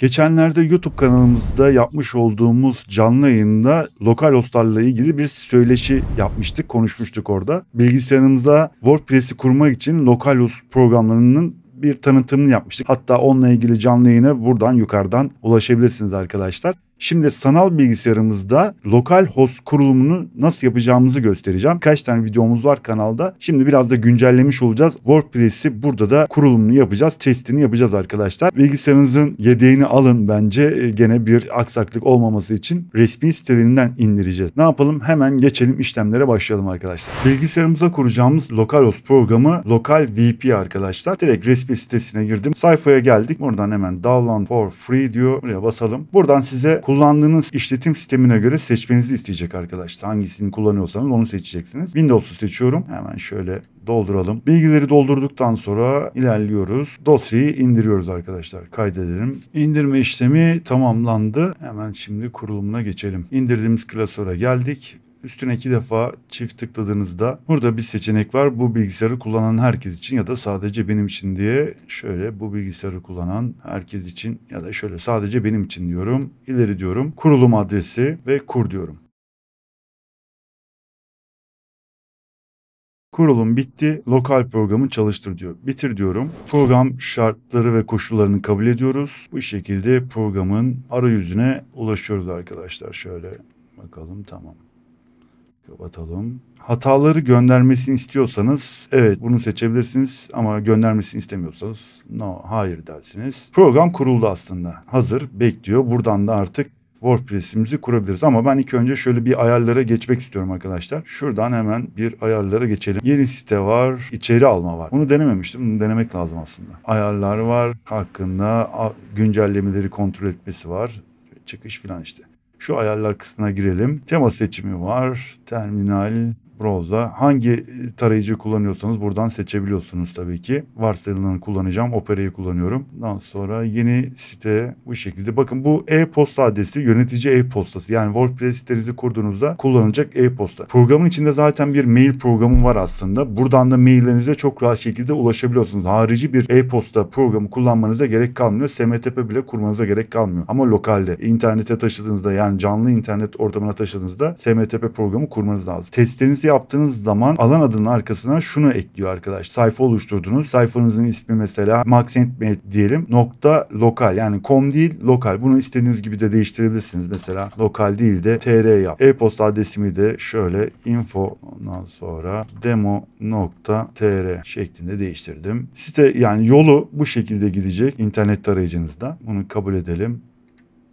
Geçenlerde YouTube kanalımızda yapmış olduğumuz canlı yayında lokal hostlarla ilgili bir söyleşi yapmıştık, konuşmuştuk orada. Bilgisayarımıza WordPress'i kurmak için lokal host programlarının bir tanıtımını yapmıştık. Hatta onunla ilgili canlı yayına buradan yukarıdan ulaşabilirsiniz arkadaşlar. Şimdi sanal bilgisayarımızda lokal host kurulumunu nasıl yapacağımızı göstereceğim. Kaç tane videomuz var kanalda. Şimdi biraz da güncellemiş olacağız. WordPress'i burada da kurulumunu yapacağız. Testini yapacağız arkadaşlar. Bilgisayarınızın yedeğini alın bence. E, gene bir aksaklık olmaması için resmi sitelerinden indireceğiz. Ne yapalım? Hemen geçelim işlemlere başlayalım arkadaşlar. Bilgisayarımıza kuracağımız lokal host programı Local VP arkadaşlar. Direkt resmi sitesine girdim. Sayfaya geldik. Buradan hemen download for free diyor. Buraya basalım. Buradan size kullandığınız işletim sistemine göre seçmenizi isteyecek arkadaşlar. Hangisini kullanıyorsanız onu seçeceksiniz. Windows'u seçiyorum. Hemen şöyle dolduralım. Bilgileri doldurduktan sonra ilerliyoruz. Dosyayı indiriyoruz arkadaşlar. Kaydedelim. İndirme işlemi tamamlandı. Hemen şimdi kurulumuna geçelim. İndirdiğimiz klasöre geldik üstüne iki defa çift tıkladığınızda burada bir seçenek var. Bu bilgisayarı kullanan herkes için ya da sadece benim için diye şöyle bu bilgisayarı kullanan herkes için ya da şöyle sadece benim için diyorum. İleri diyorum. Kurulum adresi ve kur diyorum. Kurulum bitti, lokal programı çalıştır diyor. Bitir diyorum. Program şartları ve koşullarını kabul ediyoruz. Bu şekilde programın arayüzüne ulaşıyoruz arkadaşlar. Şöyle bakalım tamam. Kapatalım. Hataları göndermesini istiyorsanız evet bunu seçebilirsiniz ama göndermesini istemiyorsanız no hayır dersiniz. Program kuruldu aslında. Hazır bekliyor. Buradan da artık WordPress'imizi kurabiliriz. Ama ben ilk önce şöyle bir ayarlara geçmek istiyorum arkadaşlar. Şuradan hemen bir ayarlara geçelim. Yeni site var, içeri alma var. Bunu denememiştim. Bunu denemek lazım aslında. Ayarlar var, hakkında güncellemeleri kontrol etmesi var. Çıkış falan işte. Şu ayarlar kısmına girelim. Tema seçimi var. Terminal browse'da hangi tarayıcı kullanıyorsanız buradan seçebiliyorsunuz tabii ki. Varsayılanı kullanacağım. Opera'yı kullanıyorum. Daha sonra yeni site bu şekilde. Bakın bu e-posta adresi yönetici e-postası. Yani WordPress sitenizi kurduğunuzda kullanılacak e-posta. Programın içinde zaten bir mail programı var aslında. Buradan da maillerinize çok rahat şekilde ulaşabiliyorsunuz. Harici bir e-posta programı kullanmanıza gerek kalmıyor. SMTP bile kurmanıza gerek kalmıyor. Ama lokalde internete taşıdığınızda yani canlı internet ortamına taşıdığınızda SMTP programı kurmanız lazım. Testlerinizi yaptığınız zaman alan adının arkasına şunu ekliyor arkadaş. Sayfa oluşturdunuz. Sayfanızın ismi mesela maxentmate diyelim. Nokta lokal yani com değil lokal. Bunu istediğiniz gibi de değiştirebilirsiniz. Mesela lokal değil de tr yap. E-posta adresimi de şöyle info ondan sonra demo.tr şeklinde değiştirdim. Site yani yolu bu şekilde gidecek internet tarayıcınızda. Bunu kabul edelim.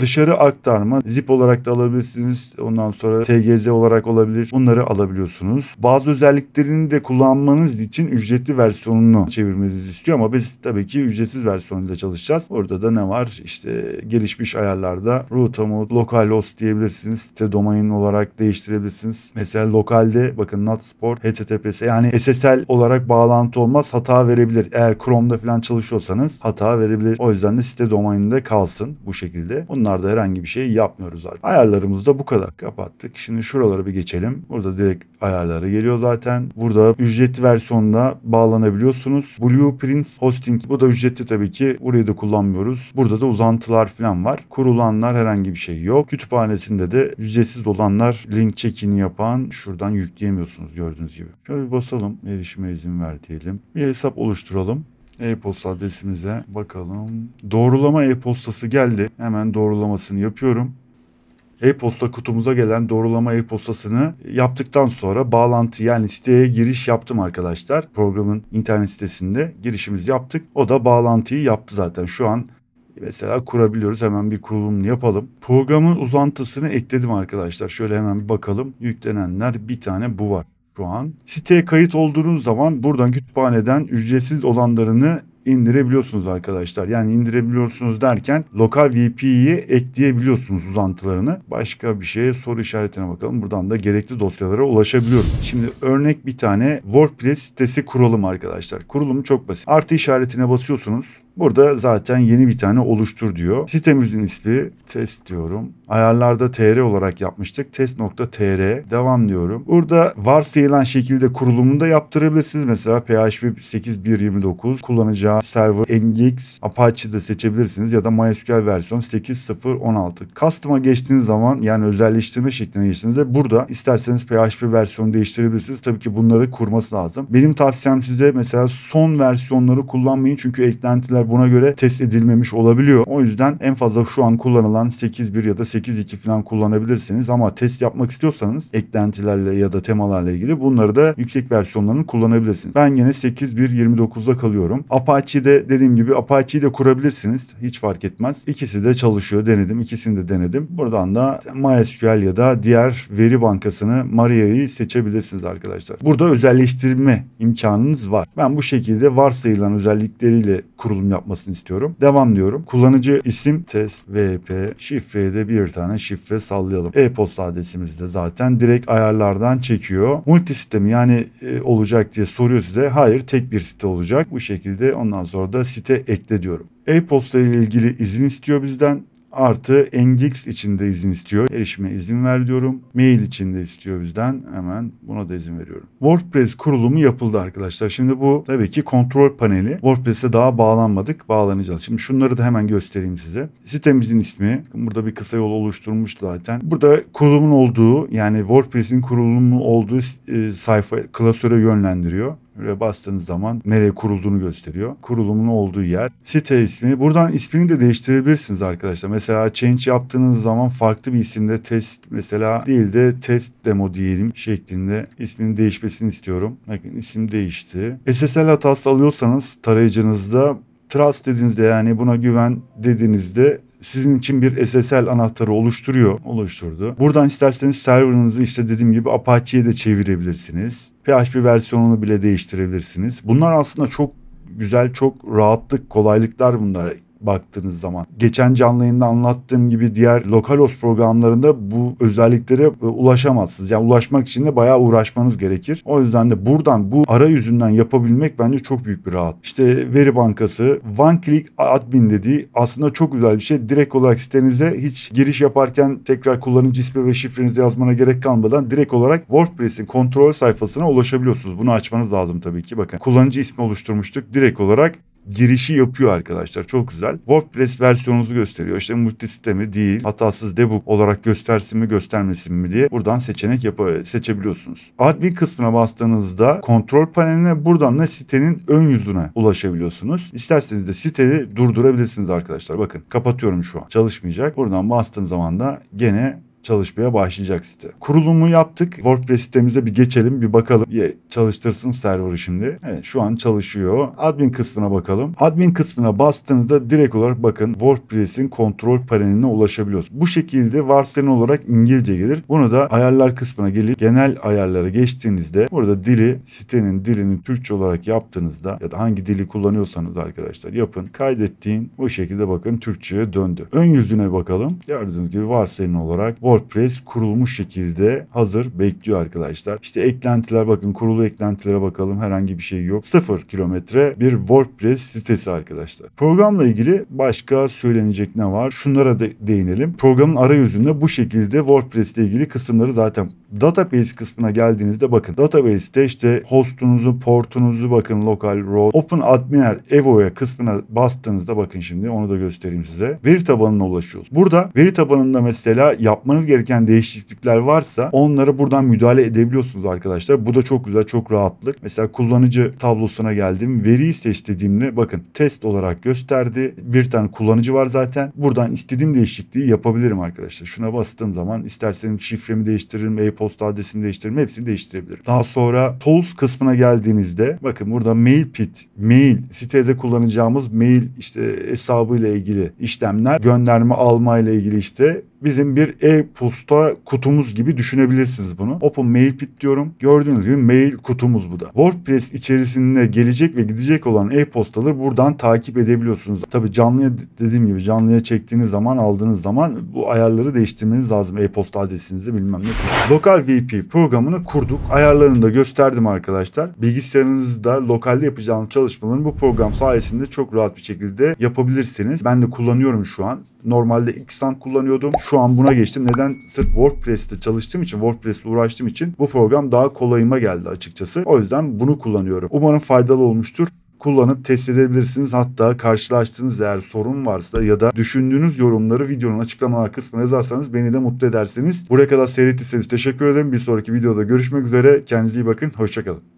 Dışarı aktarma zip olarak da alabilirsiniz. Ondan sonra TGZ olarak olabilir. Bunları alabiliyorsunuz. Bazı özelliklerini de kullanmanız için ücretli versiyonunu çevirmenizi istiyor ama biz tabii ki ücretsiz versiyonuyla çalışacağız. Orada da ne var? İşte gelişmiş ayarlarda root mode, local host diyebilirsiniz. Site domain olarak değiştirebilirsiniz. Mesela lokalde bakın not sport https yani SSL olarak bağlantı olmaz hata verebilir. Eğer Chrome'da falan çalışıyorsanız hata verebilir. O yüzden de site domaininde kalsın bu şekilde. Bunun Bunlarda herhangi bir şey yapmıyoruz zaten. Ayarlarımız da bu kadar. Kapattık. Şimdi şuralara bir geçelim. Burada direkt ayarları geliyor zaten. Burada ücretli versiyonla bağlanabiliyorsunuz. Blueprints Hosting. Bu da ücretli tabii ki. Burayı da kullanmıyoruz. Burada da uzantılar falan var. Kurulanlar herhangi bir şey yok. Kütüphanesinde de ücretsiz olanlar link çekini yapan şuradan yükleyemiyorsunuz gördüğünüz gibi. Şöyle bir basalım. Erişime izin ver diyelim. Bir hesap oluşturalım e-posta adresimize bakalım. Doğrulama e-postası geldi. Hemen doğrulamasını yapıyorum e-posta kutumuza gelen doğrulama e-postasını yaptıktan sonra bağlantı yani siteye giriş yaptım arkadaşlar. Programın internet sitesinde girişimiz yaptık. O da bağlantıyı yaptı zaten. Şu an mesela kurabiliyoruz. Hemen bir kurulum yapalım. Programın uzantısını ekledim arkadaşlar. Şöyle hemen bir bakalım. Yüklenenler bir tane bu var şu Siteye kayıt olduğunuz zaman buradan kütüphaneden ücretsiz olanlarını indirebiliyorsunuz arkadaşlar. Yani indirebiliyorsunuz derken lokal VP'yi ekleyebiliyorsunuz uzantılarını. Başka bir şeye soru işaretine bakalım. Buradan da gerekli dosyalara ulaşabiliyorum. Şimdi örnek bir tane WordPress sitesi kuralım arkadaşlar. Kurulumu çok basit. Artı işaretine basıyorsunuz. Burada zaten yeni bir tane oluştur diyor. Sitemizin ismi test diyorum. Ayarlarda tr olarak yapmıştık. Test.tr devam diyorum. Burada varsayılan şekilde kurulumunu da yaptırabilirsiniz. Mesela PHP 8129 kullanacağı server NGX Apache'de seçebilirsiniz ya da MySQL versiyon 8016. Custom'a geçtiğiniz zaman yani özelleştirme şekline geçtiğinizde burada isterseniz PHP versiyonu değiştirebilirsiniz. Tabii ki bunları kurması lazım. Benim tavsiyem size mesela son versiyonları kullanmayın çünkü eklentiler buna göre test edilmemiş olabiliyor. O yüzden en fazla şu an kullanılan 8.1 ya da 8.2 falan kullanabilirsiniz ama test yapmak istiyorsanız eklentilerle ya da temalarla ilgili bunları da yüksek versiyonlarını kullanabilirsiniz. Ben yine 8.1.29'da kalıyorum. Apache'de dediğim gibi Apache'yi de kurabilirsiniz. Hiç fark etmez. İkisi de çalışıyor. Denedim. İkisini de denedim. Buradan da MySQL ya da diğer veri bankasını Maria'yı seçebilirsiniz arkadaşlar. Burada özelleştirme imkanınız var. Ben bu şekilde varsayılan özellikleriyle kurulum yapmasını istiyorum. Devam diyorum. Kullanıcı isim test vp şifreye de bir tane şifre sallayalım. E-posta adresimizi de zaten direkt ayarlardan çekiyor. Multi sistemi yani e, olacak diye soruyor size. Hayır tek bir site olacak. Bu şekilde ondan sonra da site ekle diyorum. E-posta ile ilgili izin istiyor bizden. Artı Engix için de izin istiyor. Erişime izin ver diyorum. Mail için de istiyor bizden. Hemen buna da izin veriyorum. WordPress kurulumu yapıldı arkadaşlar. Şimdi bu tabii ki kontrol paneli. WordPress'e daha bağlanmadık. Bağlanacağız. Şimdi şunları da hemen göstereyim size. Sitemizin ismi. Burada bir kısa yol oluşturmuş zaten. Burada kurulumun olduğu yani WordPress'in kurulumu olduğu e, sayfa klasöre yönlendiriyor bastığınız zaman nereye kurulduğunu gösteriyor. Kurulumun olduğu yer. Site ismi. Buradan ismini de değiştirebilirsiniz arkadaşlar. Mesela change yaptığınız zaman farklı bir isimde test mesela değil de test demo diyelim şeklinde isminin değişmesini istiyorum. Bakın isim değişti. SSL hatası alıyorsanız tarayıcınızda trust dediğinizde yani buna güven dediğinizde sizin için bir SSL anahtarı oluşturuyor, oluşturdu. Buradan isterseniz serverınızı işte dediğim gibi Apache'ye de çevirebilirsiniz. PHP versiyonunu bile değiştirebilirsiniz. Bunlar aslında çok güzel, çok rahatlık, kolaylıklar bunlar baktığınız zaman. Geçen canlı yayında anlattığım gibi diğer Lokalos programlarında bu özelliklere e, ulaşamazsınız. Yani ulaşmak için de bayağı uğraşmanız gerekir. O yüzden de buradan bu arayüzünden yapabilmek bence çok büyük bir rahat. İşte veri bankası, one click admin dediği aslında çok güzel bir şey. Direkt olarak sitenize hiç giriş yaparken tekrar kullanıcı ismi ve şifrenizi yazmana gerek kalmadan direkt olarak WordPress'in kontrol sayfasına ulaşabiliyorsunuz. Bunu açmanız lazım tabii ki. Bakın kullanıcı ismi oluşturmuştuk. Direkt olarak girişi yapıyor arkadaşlar. Çok güzel. WordPress versiyonunuzu gösteriyor. İşte multi değil, hatasız debug olarak göstersin mi göstermesin mi diye buradan seçenek yapı seçebiliyorsunuz. Admin kısmına bastığınızda kontrol paneline buradan da sitenin ön yüzüne ulaşabiliyorsunuz. İsterseniz de siteyi durdurabilirsiniz arkadaşlar. Bakın kapatıyorum şu an. Çalışmayacak. Buradan bastığım zaman da gene çalışmaya başlayacak site. Kurulumu yaptık. WordPress sitemize bir geçelim bir bakalım. Ye, çalıştırsın server'ı şimdi. Evet şu an çalışıyor. Admin kısmına bakalım. Admin kısmına bastığınızda direkt olarak bakın WordPress'in kontrol paneline ulaşabiliyoruz. Bu şekilde varsayılan olarak İngilizce gelir. Bunu da ayarlar kısmına gelip genel ayarlara geçtiğinizde burada dili sitenin dilini Türkçe olarak yaptığınızda ya da hangi dili kullanıyorsanız arkadaşlar yapın. Kaydettiğin bu şekilde bakın Türkçe'ye döndü. Ön yüzüne bakalım. Gördüğünüz gibi varsayılan olarak WordPress WordPress kurulmuş şekilde hazır bekliyor arkadaşlar. İşte eklentiler bakın kurulu eklentilere bakalım herhangi bir şey yok. 0 kilometre bir WordPress sitesi arkadaşlar. Programla ilgili başka söylenecek ne var? Şunlara da değinelim. Programın arayüzünde bu şekilde WordPress ile ilgili kısımları zaten database kısmına geldiğinizde bakın database'te işte hostunuzu, portunuzu bakın local role, open adminer evo'ya kısmına bastığınızda bakın şimdi onu da göstereyim size. Veri tabanına ulaşıyoruz. Burada veri tabanında mesela yapmanız yapmanız gereken değişiklikler varsa onlara buradan müdahale edebiliyorsunuz arkadaşlar. Bu da çok güzel, çok rahatlık. Mesela kullanıcı tablosuna geldim. Veriyi seç dediğimde bakın test olarak gösterdi. Bir tane kullanıcı var zaten. Buradan istediğim değişikliği yapabilirim arkadaşlar. Şuna bastığım zaman isterseniz şifremi değiştiririm, e-posta adresimi değiştiririm, hepsini değiştirebilirim. Daha sonra tools kısmına geldiğinizde bakın burada mail pit, mail sitede kullanacağımız mail işte hesabıyla ilgili işlemler, gönderme alma ile ilgili işte Bizim bir e-posta kutumuz gibi düşünebilirsiniz bunu. Open Mail Pit diyorum. Gördüğünüz gibi mail kutumuz bu da. WordPress içerisinde gelecek ve gidecek olan e-postaları buradan takip edebiliyorsunuz. Tabi canlıya dediğim gibi canlıya çektiğiniz zaman aldığınız zaman bu ayarları değiştirmeniz lazım. E-posta adresinizi bilmem ne. Lokal VP programını kurduk. Ayarlarını da gösterdim arkadaşlar. Bilgisayarınızda lokalde yapacağınız çalışmaların bu program sayesinde çok rahat bir şekilde yapabilirsiniz. Ben de kullanıyorum şu an. Normalde XAM kullanıyordum. Şu an buna geçtim. Neden? Sırf WordPress'te çalıştığım için, WordPress'le uğraştığım için bu program daha kolayıma geldi açıkçası. O yüzden bunu kullanıyorum. Umarım faydalı olmuştur kullanıp test edebilirsiniz. Hatta karşılaştığınız eğer sorun varsa ya da düşündüğünüz yorumları videonun açıklamalar kısmına yazarsanız beni de mutlu ederseniz. Buraya kadar seyrettiyseniz teşekkür ederim. Bir sonraki videoda görüşmek üzere. Kendinize iyi bakın. Hoşçakalın.